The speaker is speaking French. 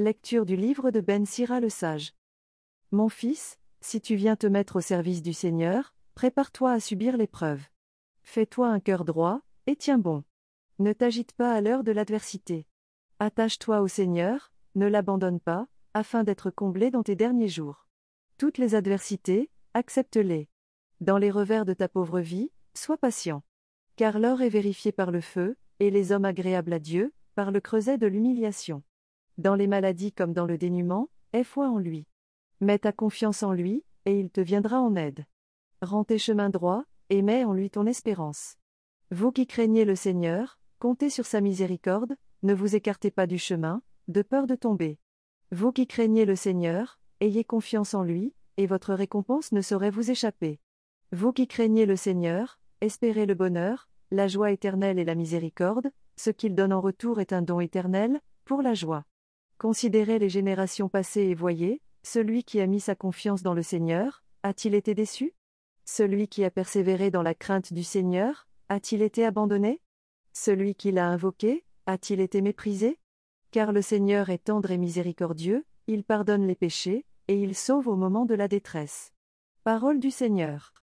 Lecture du livre de Ben Sira le Sage. Mon fils, si tu viens te mettre au service du Seigneur, prépare-toi à subir l'épreuve. Fais-toi un cœur droit, et tiens bon. Ne t'agite pas à l'heure de l'adversité. Attache-toi au Seigneur, ne l'abandonne pas, afin d'être comblé dans tes derniers jours. Toutes les adversités, accepte-les. Dans les revers de ta pauvre vie, sois patient. Car l'or est vérifié par le feu, et les hommes agréables à Dieu, par le creuset de l'humiliation. Dans les maladies comme dans le dénuement, aie foi en lui. Mets ta confiance en lui, et il te viendra en aide. Rends tes chemins droits, et mets en lui ton espérance. Vous qui craignez le Seigneur, comptez sur sa miséricorde, ne vous écartez pas du chemin, de peur de tomber. Vous qui craignez le Seigneur, ayez confiance en lui, et votre récompense ne saurait vous échapper. Vous qui craignez le Seigneur, espérez le bonheur, la joie éternelle et la miséricorde, ce qu'il donne en retour est un don éternel, pour la joie. Considérez les générations passées et voyez, celui qui a mis sa confiance dans le Seigneur, a-t-il été déçu Celui qui a persévéré dans la crainte du Seigneur, a-t-il été abandonné Celui qui l'a invoqué, a-t-il été méprisé Car le Seigneur est tendre et miséricordieux, il pardonne les péchés, et il sauve au moment de la détresse. Parole du Seigneur.